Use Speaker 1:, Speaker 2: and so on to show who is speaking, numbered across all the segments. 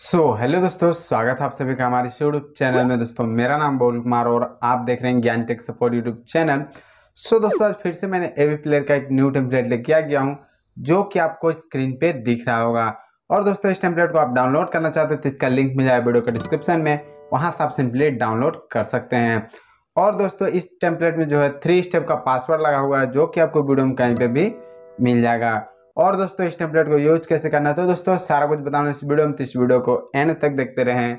Speaker 1: सो so, hello दोस्तों स्वागत है आप सभी का हमारे यूट्यूब चैनल में दोस्तों मेरा नाम बोल कुमार और आप देख रहे हैं Gyan tech support YouTube channel so so, दोस्तों आज फिर से मैंने एवी प्लेयर का एक न्यू टेम्पलेट लेके आ गया हूँ जो कि आपको स्क्रीन पे दिख रहा होगा और दोस्तों इस टेम्पलेट को आप डाउनलोड करना चाहते हो तो इसका लिंक मिल जाए वीडियो के डिस्क्रिप्शन में वहाँ से आप सिंपली डाउनलोड कर सकते हैं और दोस्तों इस टेम्पलेट में जो है थ्री स्टेप का पासवर्ड लगा हुआ है जो कि आपको वीडियो में कहीं पर भी मिल जाएगा और दोस्तों इस टेम्पलेट को यूज कैसे करना तो दोस्तों सारा कुछ बताना इस वीडियो में तो इस वीडियो को एंड तक देखते रहें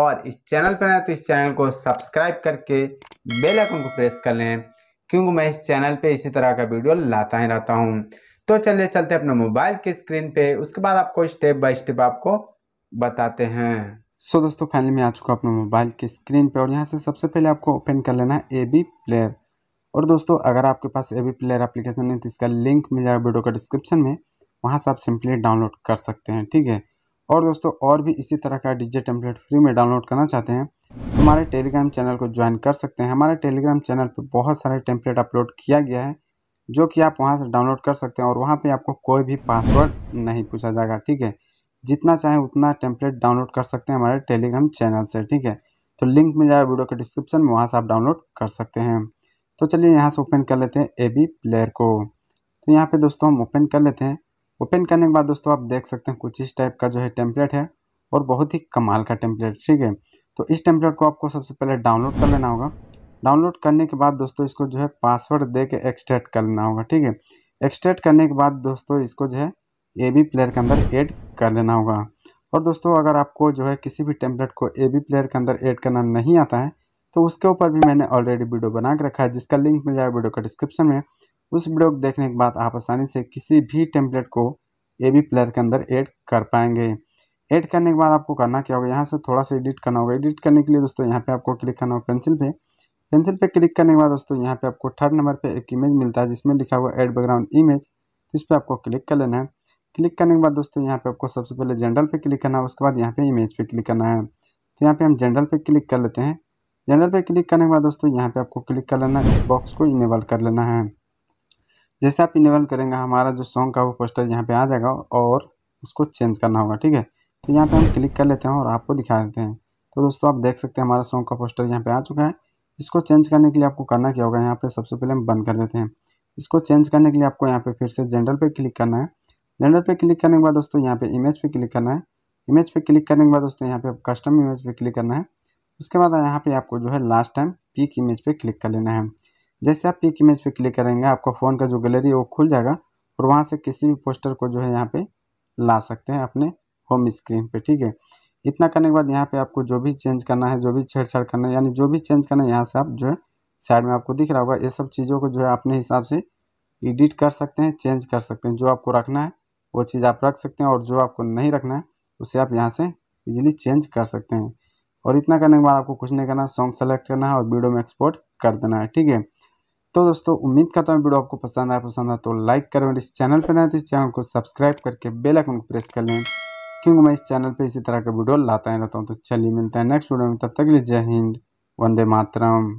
Speaker 1: और इस चैनल पर ना तो इस चैनल को सब्सक्राइब करके बेल आइकन को प्रेस कर लें क्योंकि मैं इस चैनल पे इसी तरह का वीडियो लाता ही रहता हूँ तो चलिए चलते अपने मोबाइल के स्क्रीन पे उसके बाद आपको स्टेप बाय स्टेप आपको बताते हैं सो so, दोस्तों फाइनली मैं आ चुका अपने मोबाइल की स्क्रीन पे और यहाँ से सबसे पहले आपको ओपन कर लेना है ए बी प्लेयर और दोस्तों अगर आपके पास ए प्लेयर एप्लीकेशन नहीं तो इसका लिंक मिल जाएगा वीडियो का डिस्क्रिप्शन में वहाँ से आप सिंपली डाउनलोड कर सकते हैं ठीक है और दोस्तों और भी इसी तरह का डिजिटल टेम्पलेट फ्री में डाउनलोड करना चाहते हैं तो हमारे टेलीग्राम चैनल को ज्वाइन कर सकते हैं हमारे टेलीग्राम चैनल पर बहुत सारे टेम्पलेट अपलोड किया गया है जो कि आप वहाँ से डाउनलोड कर सकते हैं और वहाँ पर आपको कोई भी पासवर्ड नहीं पूछा जाएगा ठीक है जितना चाहें उतना टेम्पलेट डाउनलोड कर सकते हैं हमारे टेलीग्राम चैनल से ठीक है तो लिंक मिल जाएगा वीडियो के डिस्क्रिप्शन में वहाँ से आप डाउनलोड कर सकते हैं तो चलिए यहाँ से ओपन कर लेते हैं ए बी प्लेयर को तो यहाँ पे दोस्तों हम ओपन कर लेते हैं ओपन करने के बाद दोस्तों आप देख सकते हैं कुछ इस टाइप का जो है टेम्पलेट है और बहुत ही कमाल का टेम्पलेट ठीक है तो इस टेम्पलेट को आपको सबसे पहले डाउनलोड कर लेना होगा डाउनलोड करने के बाद दोस्तों इसको जो है पासवर्ड दे के एक्सट्रैक्ट कर लेना होगा ठीक है एक्सट्रैक्ट करने के बाद दोस्तों इसको जो है ए बी प्लेयर के अंदर एड कर लेना होगा और दोस्तों अगर आपको जो है किसी भी टेम्पलेट को ए बी प्लेयर के अंदर एड करना नहीं आता है तो उसके ऊपर भी मैंने ऑलरेडी वीडियो बना के रखा है जिसका लिंक मिल जाए वीडियो का डिस्क्रिप्शन में उस वीडियो को देखने के बाद आप आसानी से किसी भी टेम्पलेट को ए बी प्लेयर के अंदर एड कर पाएंगे एड करने के बाद आपको करना क्या होगा यहाँ से थोड़ा सा एडिट करना होगा एडिट करने के लिए दोस्तों यहाँ पे आपको क्लिक करना होगा पेंसिल पे पेंसिल पे क्लिक करने के बाद दोस्तों यहाँ पे आपको थर्ड नंबर पे एक इमेज मिलता है जिसमें लिखा हुआ एड बैकग्राउंड इमेज तो इस पर आपको क्लिक कर लेना है क्लिक करने के बाद दोस्तों यहाँ पे आपको सबसे पहले जनरल पे क्लिक करना है उसके बाद यहाँ पे इमेज पे क्लिक करना है तो यहाँ पे हम जनरल पे क्लिक कर लेते हैं जनरल पे क्लिक करने के बाद दोस्तों यहाँ पे आपको क्लिक कर लेना इस बॉक्स को इनेबल कर लेना है जैसे आप इनेबल करेंगे हमारा जो सॉन्ग का वो पोस्टर यहाँ पे आ जाएगा और उसको चेंज करना होगा ठीक है तो यहाँ पे हम क्लिक कर लेते हैं और आपको दिखा देते हैं तो दोस्तों आप देख सकते हैं हमारा सॉन्ग का पोस्टर यहाँ पे आ चुका है इसको चेंज करने के लिए आपको करना क्या होगा यहाँ पे सबसे पहले हम बंद कर देते हैं इसको चेंज करने के लिए आपको यहाँ पे फिर से जनरल पे क्लिक करना है जनरल पे क्लिक करने के बाद दोस्तों यहाँ पे इमेज पे क्लिक करना है इमेज पे क्लिक करने के बाद दोस्तों यहाँ पे कस्टम इमेज पे क्लिक करना है उसके बाद यहाँ पे आपको जो है लास्ट टाइम पिक इमेज पे क्लिक कर लेना है जैसे आप पिक इमेज पे क्लिक करेंगे आपका फ़ोन का जो गैलरी है वो खुल जाएगा और वहाँ से किसी भी पोस्टर को जो है यहाँ पे ला सकते हैं अपने होम स्क्रीन पे ठीक है इतना करने के बाद यहाँ पे आपको जो भी चेंज करना है जो भी छेड़छाड़ करना है यानी जो भी चेंज करना है यहाँ से आप जो है साइड में आपको दिख रहा होगा ये सब चीज़ों को जो है अपने हिसाब से एडिट कर सकते हैं चेंज कर सकते हैं जो आपको रखना है वो चीज़ आप रख सकते हैं और जो आपको नहीं रखना है उसे आप यहाँ से इजिली चेंज कर सकते हैं और इतना करने के बाद आपको कुछ नहीं करना सॉन्ग सेलेक्ट करना है और वीडियो में एक्सपोर्ट कर देना है ठीक है तो दोस्तों उम्मीद करता हूँ वीडियो आपको पसंद आया पसंद आया तो लाइक करें और इस चैनल पर नए तो इस चैनल को सब्सक्राइब करके बेल आइकन को प्रेस कर लें क्योंकि मैं इस चैनल पे इसी तरह का वीडियो लाता ही रहता हूँ तो चलिए मिलता है नेक्स्ट वीडियो में तब तक के लिए जय हिंद वंदे मातरम